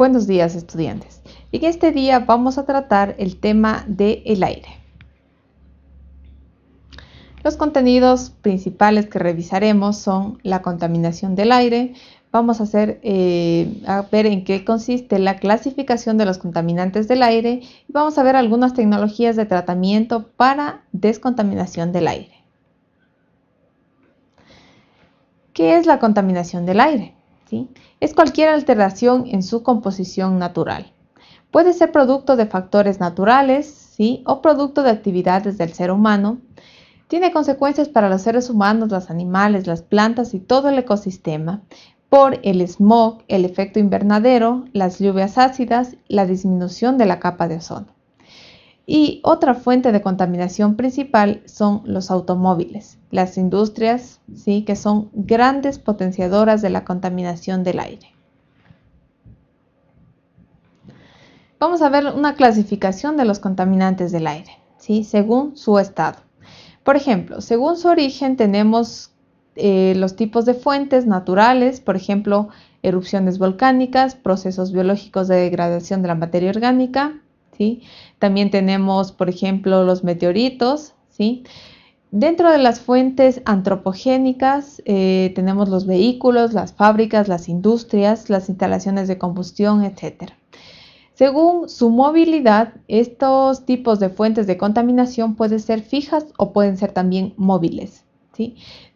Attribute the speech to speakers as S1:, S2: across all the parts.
S1: Buenos días estudiantes. En este día vamos a tratar el tema del el aire. Los contenidos principales que revisaremos son la contaminación del aire. Vamos a, hacer, eh, a ver en qué consiste la clasificación de los contaminantes del aire y vamos a ver algunas tecnologías de tratamiento para descontaminación del aire. ¿Qué es la contaminación del aire? Es cualquier alteración en su composición natural. Puede ser producto de factores naturales o producto de actividades del ser humano. Tiene consecuencias para los seres humanos, los animales, las plantas y todo el ecosistema por el smog, el efecto invernadero, las lluvias ácidas, la disminución de la capa de ozono. Y otra fuente de contaminación principal son los automóviles, las industrias, que son grandes potenciadoras de la contaminación del aire. Vamos a ver una clasificación de los contaminantes del aire, ¿sí? según su estado. Por ejemplo, según su origen tenemos eh, los tipos de fuentes naturales, por ejemplo, erupciones volcánicas, procesos biológicos de degradación de la materia orgánica, ¿sí? También tenemos, por ejemplo, los meteoritos, ¿sí? Dentro de las fuentes antropogénicas eh, tenemos los vehículos, las fábricas, las industrias, las instalaciones de combustión, etc. Según su movilidad, estos tipos de fuentes de contaminación pueden ser fijas o pueden ser también móviles.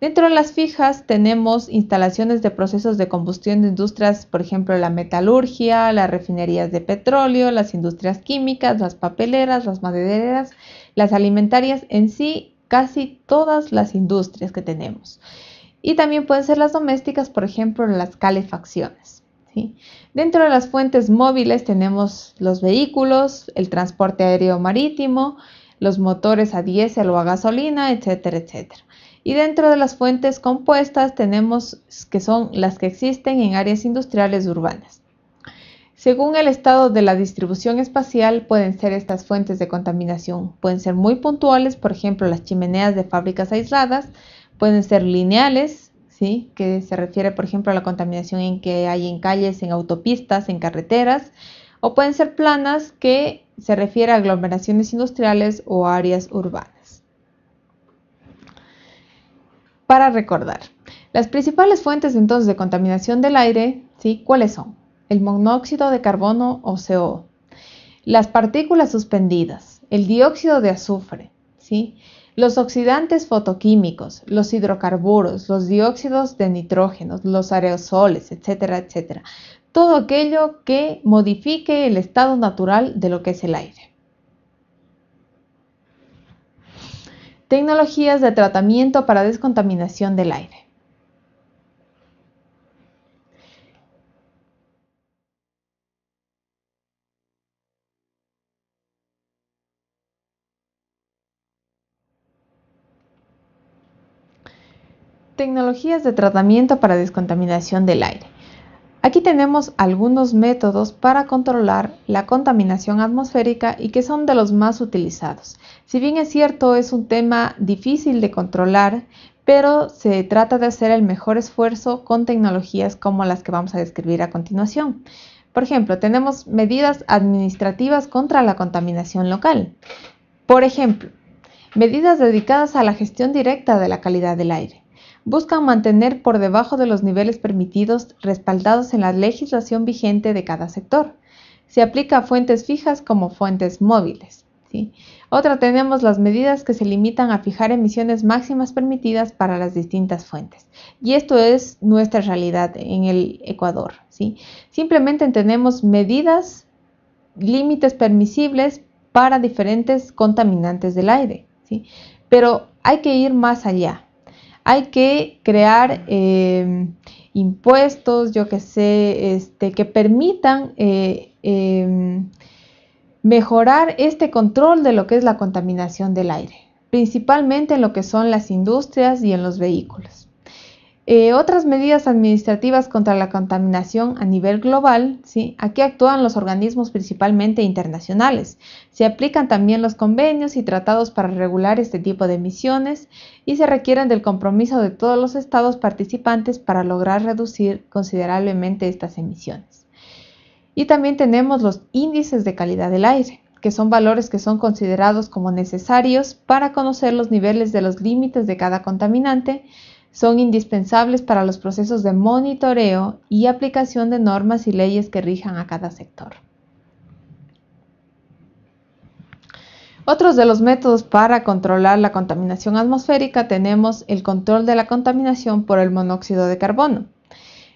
S1: Dentro de las fijas tenemos instalaciones de procesos de combustión de industrias, por ejemplo, la metalurgia, las refinerías de petróleo, las industrias químicas, las papeleras, las madereras, las alimentarias en sí casi todas las industrias que tenemos. Y también pueden ser las domésticas, por ejemplo, las calefacciones. Dentro de las fuentes móviles tenemos los vehículos, el transporte aéreo marítimo, los motores a diésel o a gasolina, etcétera, etcétera. Y dentro de las fuentes compuestas tenemos que son las que existen en áreas industriales urbanas. Según el estado de la distribución espacial, pueden ser estas fuentes de contaminación. Pueden ser muy puntuales, por ejemplo, las chimeneas de fábricas aisladas, pueden ser lineales, ¿sí? que se refiere, por ejemplo, a la contaminación en que hay en calles, en autopistas, en carreteras, o pueden ser planas, que se refiere a aglomeraciones industriales o áreas urbanas. Para recordar, las principales fuentes entonces de contaminación del aire, ¿sí? ¿cuáles son? el monóxido de carbono o CO, las partículas suspendidas, el dióxido de azufre, ¿sí? los oxidantes fotoquímicos, los hidrocarburos, los dióxidos de nitrógeno, los aerosoles, etcétera, etcétera. Todo aquello que modifique el estado natural de lo que es el aire. Tecnologías de tratamiento para descontaminación del aire. Tecnologías de tratamiento para descontaminación del aire. Aquí tenemos algunos métodos para controlar la contaminación atmosférica y que son de los más utilizados. Si bien es cierto, es un tema difícil de controlar, pero se trata de hacer el mejor esfuerzo con tecnologías como las que vamos a describir a continuación. Por ejemplo, tenemos medidas administrativas contra la contaminación local. Por ejemplo, medidas dedicadas a la gestión directa de la calidad del aire buscan mantener por debajo de los niveles permitidos respaldados en la legislación vigente de cada sector. Se aplica a fuentes fijas como fuentes móviles. Otra tenemos las medidas que se limitan a fijar emisiones máximas permitidas para las distintas fuentes. Y esto es nuestra realidad en el Ecuador. Simplemente tenemos medidas, límites permisibles para diferentes contaminantes del aire. Pero hay que ir más allá hay que crear eh, impuestos, yo que sé, este, que permitan eh, em, mejorar este control de lo que es la contaminación del aire, principalmente en lo que son las industrias y en los vehículos. Eh, otras medidas administrativas contra la contaminación a nivel global, aquí actúan los organismos principalmente internacionales. Se aplican también los convenios y tratados para regular este tipo de emisiones y se requieren del compromiso de todos los estados participantes para lograr reducir considerablemente estas emisiones. Y también tenemos los índices de calidad del aire que son valores que son considerados como necesarios para conocer los niveles de los límites de cada contaminante son indispensables para los procesos de monitoreo y aplicación de normas y leyes que rijan a cada sector. Otros de los métodos para controlar la contaminación atmosférica tenemos el control de la contaminación por el monóxido de carbono.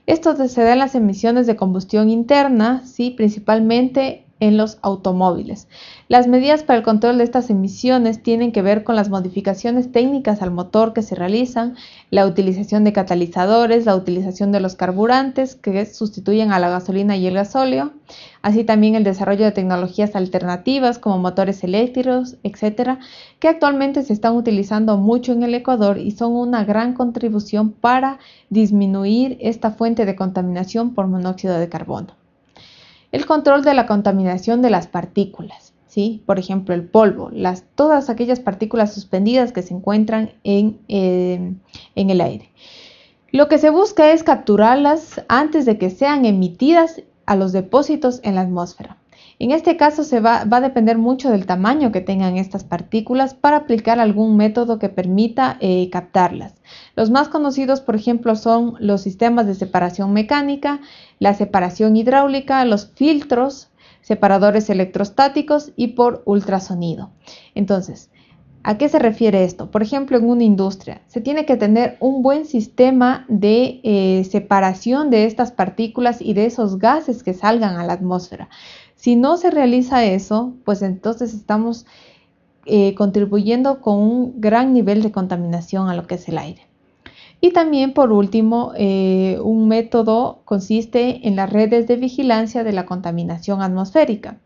S1: Esto se da en las emisiones de combustión interna, ¿sí? principalmente en los automóviles. Las medidas para el control de estas emisiones tienen que ver con las modificaciones técnicas al motor que se realizan, la utilización de catalizadores, la utilización de los carburantes que sustituyen a la gasolina y el gasóleo, así también el desarrollo de tecnologías alternativas como motores eléctricos, etcétera, que actualmente se están utilizando mucho en el Ecuador y son una gran contribución para disminuir esta fuente de contaminación por monóxido de carbono. El control de la contaminación de las partículas, ¿sí? Por ejemplo, el polvo, las, todas aquellas partículas suspendidas que se encuentran en, eh, en el aire. Lo que se busca es capturarlas antes de que sean emitidas a los depósitos en la atmósfera. En este caso se va, a depender mucho del tamaño que tengan estas partículas para aplicar algún método que permita eh, captarlas. Los más conocidos, por ejemplo, son los sistemas de separación mecánica, la separación hidráulica, los filtros, separadores electrostáticos y por ultrasonido. Entonces, ¿A qué se refiere esto? Por ejemplo, en una industria se tiene que tener un buen sistema de eh, separación de estas partículas y de esos gases que salgan a la atmósfera. Si no se realiza eso, pues entonces estamos eh, contribuyendo con un gran nivel de contaminación a lo que es el aire. Y también, por último, eh, un método consiste en las redes de vigilancia de la contaminación atmosférica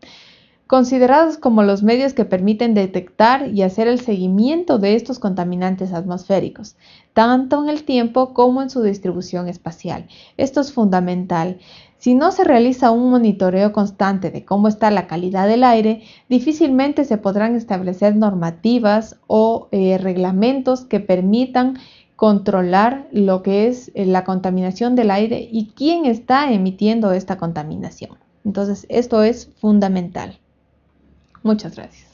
S1: considerados como los medios que permiten detectar y hacer el seguimiento de estos contaminantes atmosféricos, tanto en el tiempo como en su distribución espacial. Esto es fundamental. Si no se realiza un monitoreo constante de cómo está la calidad del aire, difícilmente se podrán establecer normativas o eh, reglamentos que permitan controlar lo que es eh, la contaminación del aire y quién está emitiendo esta contaminación. Entonces, esto es fundamental. Muchas gracias.